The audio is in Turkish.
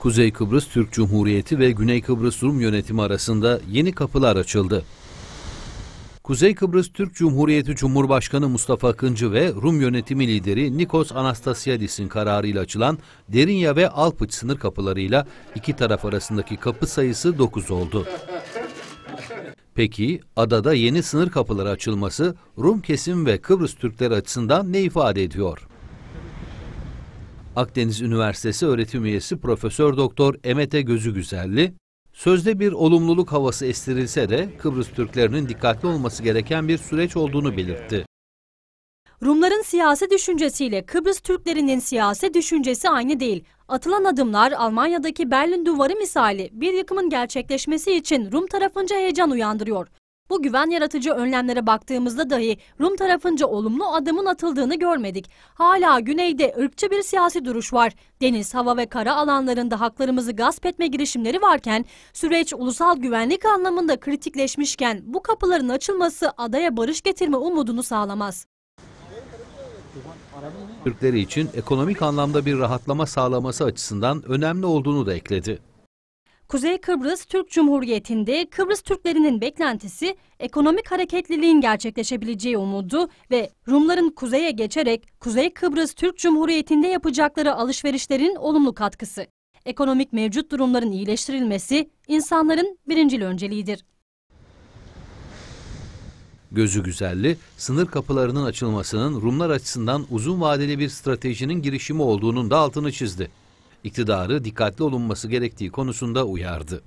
Kuzey Kıbrıs Türk Cumhuriyeti ve Güney Kıbrıs Rum Yönetimi arasında yeni kapılar açıldı. Kuzey Kıbrıs Türk Cumhuriyeti Cumhurbaşkanı Mustafa Akıncı ve Rum yönetimi lideri Nikos Anastasiadis'in kararıyla açılan Derinya ve Alpıç sınır kapılarıyla iki taraf arasındaki kapı sayısı 9 oldu. Peki adada yeni sınır kapıları açılması Rum kesim ve Kıbrıs Türkler açısından ne ifade ediyor? Akdeniz Üniversitesi öğretim üyesi Profesör Doktor Emete Gözügüzelli, sözde bir olumluluk havası estirilse de Kıbrıs Türklerinin dikkatli olması gereken bir süreç olduğunu belirtti. Rumların siyasi düşüncesiyle Kıbrıs Türklerinin siyasi düşüncesi aynı değil. Atılan adımlar Almanya'daki Berlin Duvarı misali bir yıkımın gerçekleşmesi için Rum tarafınca heyecan uyandırıyor. Bu güven yaratıcı önlemlere baktığımızda dahi Rum tarafınca olumlu adımın atıldığını görmedik. Hala güneyde ırkçı bir siyasi duruş var. Deniz, hava ve kara alanlarında haklarımızı gasp etme girişimleri varken, süreç ulusal güvenlik anlamında kritikleşmişken bu kapıların açılması adaya barış getirme umudunu sağlamaz. Türkleri için ekonomik anlamda bir rahatlama sağlaması açısından önemli olduğunu da ekledi. Kuzey Kıbrıs Türk Cumhuriyeti'nde Kıbrıs Türklerinin beklentisi ekonomik hareketliliğin gerçekleşebileceği umudu ve Rumların kuzeye geçerek Kuzey Kıbrıs Türk Cumhuriyeti'nde yapacakları alışverişlerin olumlu katkısı. Ekonomik mevcut durumların iyileştirilmesi insanların birincil önceliğidir. Gözü güzelli, sınır kapılarının açılmasının Rumlar açısından uzun vadeli bir stratejinin girişimi olduğunun da altını çizdi iktidarı dikkatli olunması gerektiği konusunda uyardı.